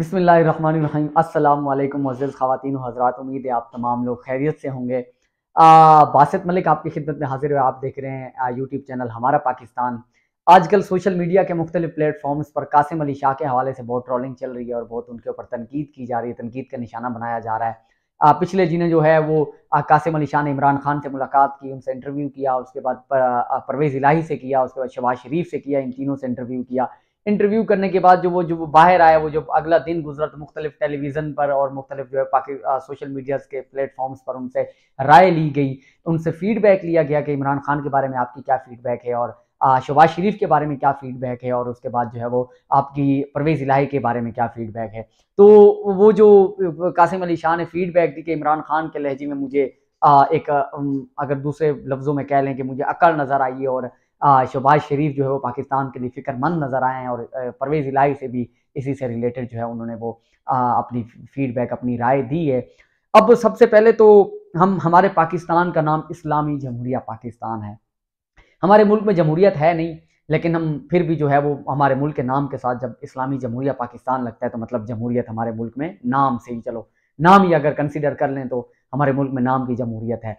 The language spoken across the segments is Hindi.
बसमीम अल्लाम मज़ज़ ख़वान हज़रात उम्मीद है आप तमाम लोग खैरियत से होंगे बासत मलिक आपकी खिदमत में हाजिर हुए आप देख रहे हैं यूट्यूब चैनल हमारा पाकिस्तान आजकल सोशल मीडिया के मुख्तलिफ प्लेटफॉर्म्स पर कासिम अली शाह के हवाले से बहुत ट्रॉलिंग चल रही है और बहुत उनके ऊपर तनकीद की जा रही है तनकीद का निशाना बनाया जा रहा है आ, पिछले जिन्हें जो है वो आ, कासिम अली शाह ने इमरान खान से मुलाकात की उनसे इंटरव्यू किया उसके बाद परवेज़ इलाही से किया उसके बाद शबाज शरीफ से किया इन तीनों से इंटरव्यू किया इंटरव्यू करने के बाद जो वो जो बाहर आया वो जो अगला दिन गुजरा तो मुख्तलिफ टेलीविज़न पर और मुख्तलिफ जो है पाकि सोशल मीडियाज़ के प्लेटफॉर्म्स पर उनसे राय ली गई तो उनसे फीडबैक लिया गया कि इमरान खान के बारे में आपकी क्या फीडबैक है और शबाज शरीफ के बारे में क्या फीडबैक है और उसके बाद जो है वो आपकी परवेज़ इलाही के बारे में क्या फ़ीडबैक है तो वो जो कासिम अली शाह ने फीडबैक दी कि इमरान खान के लहजे में मुझे एक अगर दूसरे लफ्ज़ों में कह लें कि मुझे अकड़ नज़र आई है और शहबाज शरीफ जो है वो पाकिस्तान के लिए फिक्रमंद नज़र आए हैं और परवेज़ इलाही से भी इसी से रिलेटेड जो है उन्होंने वो अपनी फीडबैक अपनी राय दी है अब सबसे पहले तो हम हमारे पाकिस्तान का नाम इस्लामी जमहूरिया पाकिस्तान है हमारे मुल्क में जमहूरियत है नहीं लेकिन हम फिर भी जो है वो हमारे मुल्क के नाम के साथ जब इस्लामी जमहूरिया पाकिस्तान लगता है तो मतलब जमहूरियत हमारे मुल्क में नाम से ही चलो नाम ही अगर कंसिडर कर लें तो हमारे मुल्क में नाम की जमहूरियत है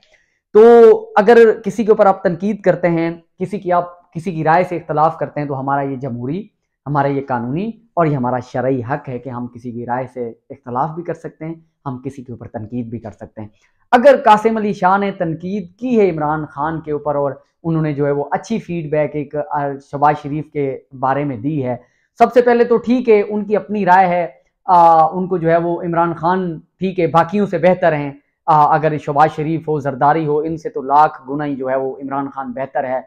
तो अगर किसी के ऊपर आप तनकीद करते हैं किसी की आप किसी की राय से इख्तलाफ करते हैं तो हमारा ये जमहूरी हमारा ये कानूनी और ये हमारा शरयी हक है कि हम किसी की राय से इख्तलाफ भी कर सकते हैं हम किसी के ऊपर तनकीद भी कर सकते हैं अगर कासिम अली शाह ने तनकीद की है इमरान खान के ऊपर और उन्होंने जो है वो अच्छी फीडबैक एक शबाज शरीफ के बारे में दी है सबसे पहले तो ठीक है उनकी अपनी राय है आ, उनको जो है वो इमरान खान ठीक है बाकियों से बेहतर हैं आ, अगर शबाज शरीफ हो जरदारी हो इनसे तो लाख गुना ही जो है वो इमरान खान बेहतर है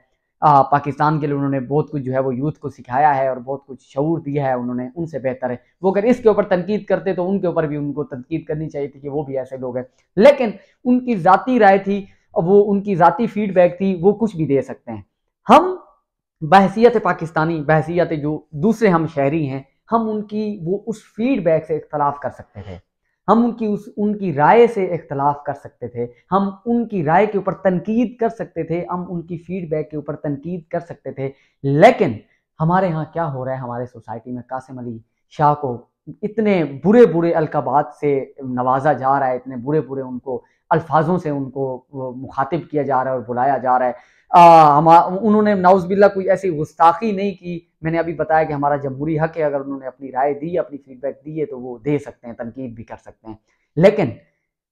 आ, पाकिस्तान के लिए उन्होंने बहुत कुछ जो है वो यूथ को सिखाया है और बहुत कुछ शूर दिया है उन्होंने उनसे बेहतर है वो अगर इसके ऊपर तनकीद करते तो उनके ऊपर भी उनको तनकीद करनी चाहिए थी कि वो भी ऐसे लोग हैं लेकिन उनकी ज़ाती राय थी वो उनकी ज़ाती फीडबैक थी वो कुछ भी दे सकते हैं हम बहसीत पाकिस्तानी बहसीत जो दूसरे हम शहरी हैं हम उनकी वो उस फीडबैक से इख्तलाफ कर सकते थे हम उनकी उस उनकी राय से इख्तलाफ कर सकते थे हम उनकी राय के ऊपर तनकीद कर सकते थे हम उनकी फीडबैक के ऊपर तनकीद कर सकते थे लेकिन हमारे यहाँ क्या हो रहा है हमारे सोसाइटी में कासिम अली शाह को इतने बुरे बुरे अलकाबात से नवाजा जा रहा है इतने बुरे बुरे उनको अल्फाजों से उनको मुखातिब किया जा रहा है और बुलाया जा रहा है हम उन्होंने नाउजबिल्ला कोई ऐसी गुस्ताखी नहीं की मैंने अभी बताया कि हमारा जमहूरी हक है अगर उन्होंने अपनी राय दी अपनी फीडबैक दी है तो वो दे सकते हैं तनकीद भी कर सकते हैं लेकिन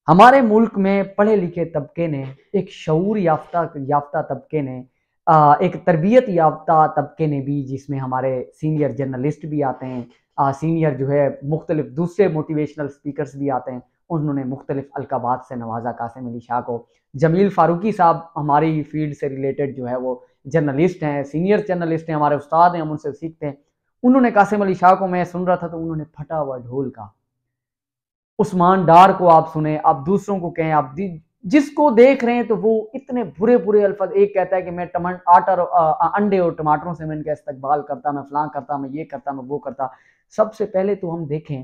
हमारे मुल्क में पढ़े लिखे तबके ने एक शूर याफ्ता याफ्ता तबके ने आ, एक तरबियत याफ्ता तबके ने भी जिसमें हमारे सीनियर जर्नलिस्ट भी आते हैं आ, सीनियर जो है मुख्तलिफ दूसरे मोटिवेशनल स्पीकर भी आते हैं उन्होंने मुख्तलिफ अलकाबात से नवाजा कासिम अली शाह को जमील फारूकी साहब हमारी फील्ड से रिलेटेड जो है वो जर्नलिस्ट हैं सीनियर जर्नलिस्ट हैं हमारे उस्ताद हैं हम उनसे सीखते हैं उन्होंने कासिम अली शाह को मैं सुन रहा था तो उन्होंने फटा हुआ ढोल कहा उस्मान डार को आप सुने आप दूसरों को कहें आप जिसको देख रहे हैं तो वो इतने बुरे बुरे अल्फाज एक कहता है कि मैं टमा आटर अंडे और टमाटरों से मैं इनका इस्तकबाल करता मैं फलां करता मैं ये करता मैं वो करता सबसे पहले तो हम देखें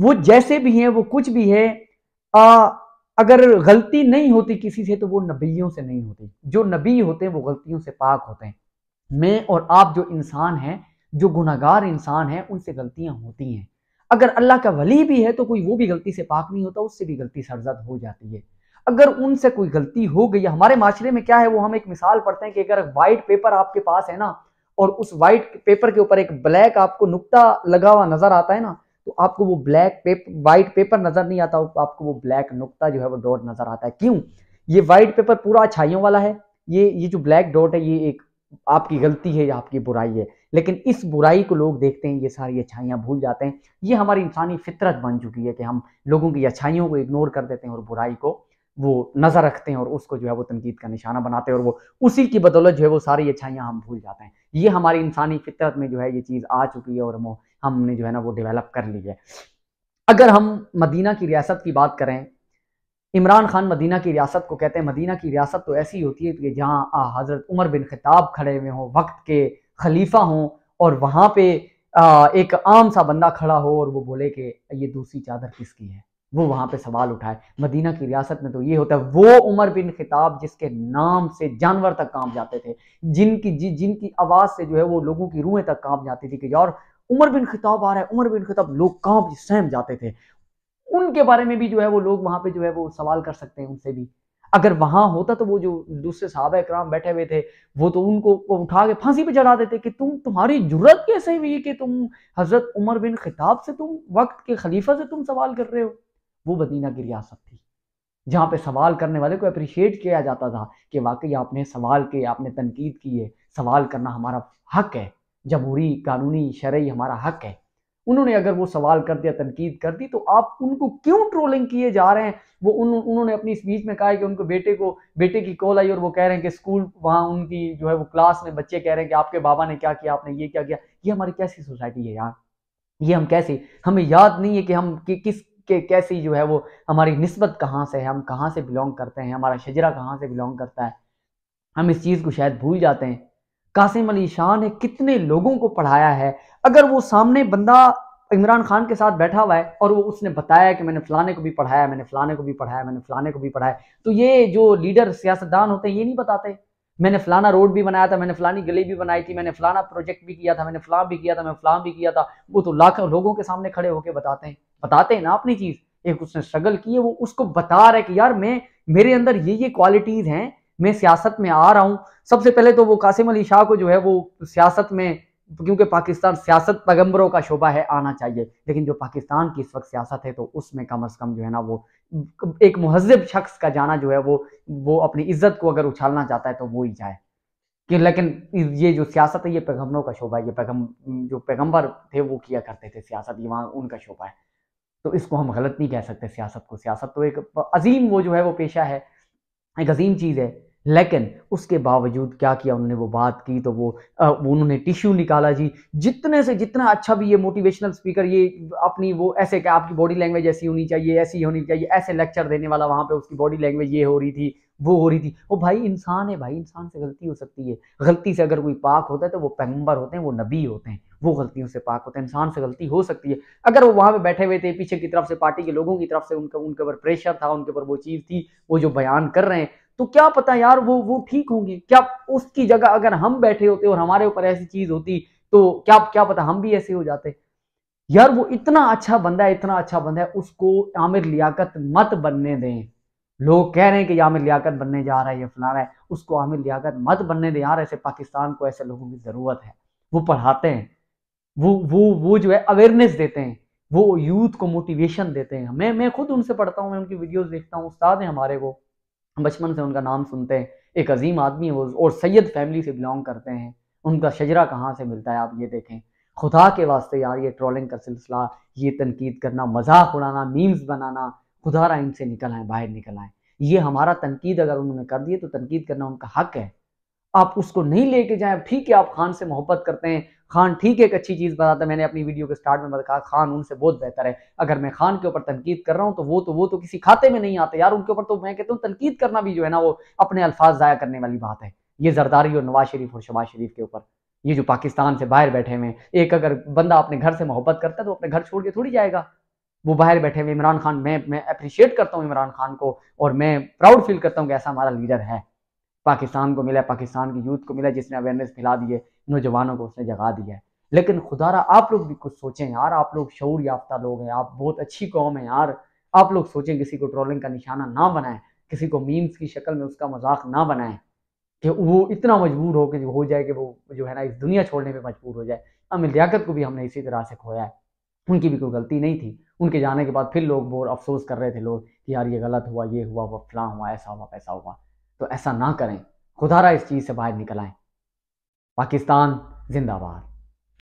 वो जैसे भी हैं वो कुछ भी है आ, अगर गलती नहीं होती किसी से तो वो नबियों से नहीं होती जो नबी होते हैं वो गलतियों से पाक होते हैं मैं और आप जो इंसान हैं जो गुनागार इंसान हैं उनसे गलतियां होती हैं अगर अल्लाह का वली भी है तो कोई वो भी गलती से पाक नहीं होता उससे भी गलती सरजद हो जाती है अगर उनसे कोई गलती हो गई हमारे माशरे में क्या है वो हम एक मिसाल पढ़ते हैं कि अगर वाइट पेपर आपके पास है ना और उस वाइट पेपर के ऊपर एक ब्लैक आपको नुकता लगा हुआ नजर आता है ना तो आपको वो ब्लैक पेपर वाइट पेपर नज़र नहीं आता आपको वो ब्लैक नुकता जो है वो डॉट नज़र आता है क्यों ये वाइट पेपर पूरा अच्छाइयों वाला है ये ये जो ब्लैक डॉट है ये एक आपकी गलती है या आपकी बुराई है लेकिन इस बुराई को लोग देखते हैं ये सारी अच्छाइयाँ भूल जाते हैं ये हमारी इंसानी फितरत बन चुकी है कि हम लोगों की अच्छाइयों को इग्नोर कर देते हैं और बुराई को वो नज़र रखते हैं और उसको जो है वो तनकीद का निशाना बनाते हैं और वो उसी की बदौलत जो है वो सारी अच्छाइयाँ हम भूल जाते हैं ये हमारी इंसानी फितरत में जो है ये चीज़ आ चुकी है और हम हमने जो है ना वो डेवलप कर ली है अगर हम मदीना की रियासत की बात करें इमरान खान मदीना की रियासत को कहते हैं मदीना की रियासत तो ऐसी होती है कि जहाँ हज़रत उमर बिन खिताब खड़े हुए हों वक्त के खलीफा हों और वहाँ पे एक आम सा बंदा खड़ा हो और वो बोले कि ये दूसरी चादर किसकी है वो वहाँ पे सवाल उठाए मदीना की रियासत में तो ये होता है वो उमर बिन खिताब जिसके नाम से जानवर तक काँप जाते थे जिनकी जिनकी आवाज़ से जो है वो लोगों की रूहें तक काँप जाती थी कि यार उमर बिन खिताब आ रहा है उमर बिन खिताब लोग भी सहम जाते थे उनके बारे में भी जो है वो लोग वहाँ पे जो है वो सवाल कर सकते हैं उनसे भी अगर वहाँ होता तो वो जो दूसरे साहब कराम बैठे हुए थे वो तो उनको वो उठा के फांसी पे चढ़ा देते कि तुम तुम्हारी जरूरत कैसे हुई कि तुम हज़रत उमर बिन खिताब से तुम वक्त के खलीफा से तुम सवाल कर रहे हो वो मदीना की रियासत थी जहाँ पे सवाल करने वाले को अप्रिशिएट किया जाता था कि वाकई आपने सवाल किए आपने तनकीद की है सवाल करना हमारा हक है जमहूरी कानूनी शरय हमारा हक है उन्होंने अगर वो सवाल कर दिया तनकीद कर दी तो आप उनको क्यों ट्रोलिंग किए जा रहे हैं वो उन, उन्होंने अपनी स्पीच में कहा है कि उनको बेटे को बेटे की कॉल आई और वो कह रहे हैं कि स्कूल वहाँ उनकी जो है वो क्लास में बच्चे कह रहे हैं कि आपके बाबा ने क्या किया आपने ये क्या किया ये हमारी कैसी सोसाइटी है यार ये हम कैसे हमें याद नहीं है कि हम कि, किस के कैसी जो है वो हमारी नस्बत कहाँ से है हम कहाँ से बिलोंग करते हैं हमारा शजरा कहाँ से बिलोंग करता है हम इस चीज़ को शायद भूल जाते हैं कासिम अली शाह ने कितने लोगों को पढ़ाया है अगर वो सामने बंदा इमरान खान के साथ बैठा हुआ है और वो उसने बताया कि मैंने फलाने को भी पढ़ाया मैंने फलाने को भी पढ़ाया मैंने फलाने को भी पढ़ाया तो ये जो लीडर सियासतदान होते हैं ये नहीं बताते मैंने फलाना रोड भी बनाया था मैंने फलानी गली भी बनाई थी मैंने फलाना प्रोजेक्ट भी किया था मैंने फलाम भी किया था मैंने फलाम भी किया था वो तो लाखों लोगों के सामने खड़े होकर बताते हैं बताते हैं ना अपनी चीज़ एक उसने स्ट्रगल की है वो उसको बता रहा है कि यार मैं मेरे अंदर ये ये क्वालिटीज़ हैं मैं सियासत में आ रहा हूँ सबसे पहले तो वो कासिम अली शाह को जो है वो सियासत में क्योंकि पाकिस्तान सियासत पैगम्बरों का शोबा है आना चाहिए लेकिन जो पाकिस्तान की इस वक्त सियासत है तो उसमें कम अज़ कम जो है ना वो एक महजब शख्स का जाना जो है वो वो अपनी इज्जत को अगर उछालना चाहता है तो वो ही जाए कि लेकिन ये जो सियासत है ये पैगम्बरों का शोभा है ये पैगम जो पैगम्बर थे वो किया करते थे सियासत ये वहाँ उनका शोबा है तो इसको हम गलत नहीं कह सकते सियासत को सियासत तो एक अजीम वो जो है वो पेशा है एक अजीम चीज़ है लेकिन उसके बावजूद क्या किया उन्होंने वो बात की तो वो उन्होंने टिश्यू निकाला जी जितने से जितना अच्छा भी ये मोटिवेशनल स्पीकर ये अपनी वो ऐसे क्या आपकी बॉडी लैंग्वेज ऐसी होनी चाहिए ऐसी होनी चाहिए ऐसे लेक्चर देने वाला वहाँ पे उसकी बॉडी लैंग्वेज ये हो रही थी वो हो रही थी वो भाई इंसान है भाई इंसान से गलती हो सकती है गलती से अगर कोई पाक होता है तो वो पैगंबर होते हैं वो नबी होते हैं वो गलतियों से पाक होते हैं इंसान से गलती हो सकती है अगर वो वहाँ पे बैठे हुए थे पीछे की तरफ से पार्टी के लोगों की तरफ से उनका उनके ऊपर प्रेशर था उनके ऊपर वो चीज़ थी वो जो बयान कर रहे हैं तो क्या पता यार वो वो ठीक होंगे क्या उसकी जगह अगर हम बैठे होते और हमारे ऊपर ऐसी चीज होती तो क्या क्या पता हम भी ऐसे हो जाते यार वो इतना अच्छा बंदा है इतना अच्छा बंदा है उसको आमिर लियाकत मत बनने दें लोग कह रहे हैं कि आमिर लियाकत बनने जा रहा है ये फलाना है उसको आमिर लियाकत मत बनने दें यार ऐसे पाकिस्तान को ऐसे लोगों की ज़रूरत है वो पढ़ाते हैं वो वो वो जो है अवेयरनेस देते हैं वो यूथ को मोटिवेशन देते हैं मैं मैं खुद उनसे पढ़ता हूँ मैं उनकी वीडियोस देखता हूँ उस्ताद हैं हमारे वो बचपन से उनका नाम सुनते हैं एक अजीम आदमी वो और सैयद फैमिली से बिलोंग करते हैं उनका शजरा कहाँ से मिलता है आप ये देखें खुदा के वास्ते यार ये ट्रोलिंग का सिलसिला ये तनकीद करना मजाक उड़ाना मीम्स बनाना खुदा रहा इनसे निकल आए बाहर निकल आए ये हमारा तनकीद अगर उन्होंने कर दिए तो तनकीद करना उनका हक है आप उसको नहीं लेके जाए ठीक है आप खान से मोहब्बत करते हैं खान ठीक है एक अच्छी चीज़ बताता मैंने अपनी वीडियो के स्टार्ट में कहा खान उनसे बहुत बेहतर है अगर मैं खान के ऊपर तनकीद कर रहा हूँ तो वो तो वो तो किसी खाते में नहीं आते यार उनके ऊपर तो मैं कहता हूँ तनकीद करना भी जो है ना वो अपने अल्फाज ज़ाया करने वाली बात है ये जरदारी और नवाज शरीफ और शबाज शरीफ के ऊपर ये जो पाकिस्तान से बाहर बैठे हुए एक अगर बंदा अपने घर से मोहब्बत करता है तो अपने घर छोड़ के थोड़ी जाएगा वो बाहर बैठे हुए इमरान खान मैं मैं अप्रिशिएट करता हूँ इमरान खान को और मैं प्राउड फील करता हूँ कि ऐसा हमारा लीडर है पाकिस्तान को मिला पाकिस्तान की यूथ को मिला जिसने अवेयरनेस फैला दी है नौजवानों को उसने जगा दिया है लेकिन खुदारा आप लोग भी कुछ सोचें यार आप लोग शौर याफ्ता लोग हैं आप बहुत अच्छी कौम है यार आप लोग सोचें किसी को ट्रोलिंग का निशाना ना बनाएं किसी को मीम्स की शक्ल में उसका मजाक ना बनाएं कि वो इतना मजबूर हो कि हो जाए कि वो जो है ना इस दुनिया छोड़ने पर मजबूर हो जाए अमिल लियाकत को भी हमने इसी तरह से खोया है उनकी भी कोई गलती नहीं थी उनके जाने के बाद फिर लोग बोर अफसोस कर रहे थे लोग कि यार ये गलत हुआ ये हुआ वह फलां हुआ ऐसा हुआ पैसा हुआ तो ऐसा ना करें खुदारा इस चीज़ से बाहर निकल आए पाकिस्तान जिंदाबाद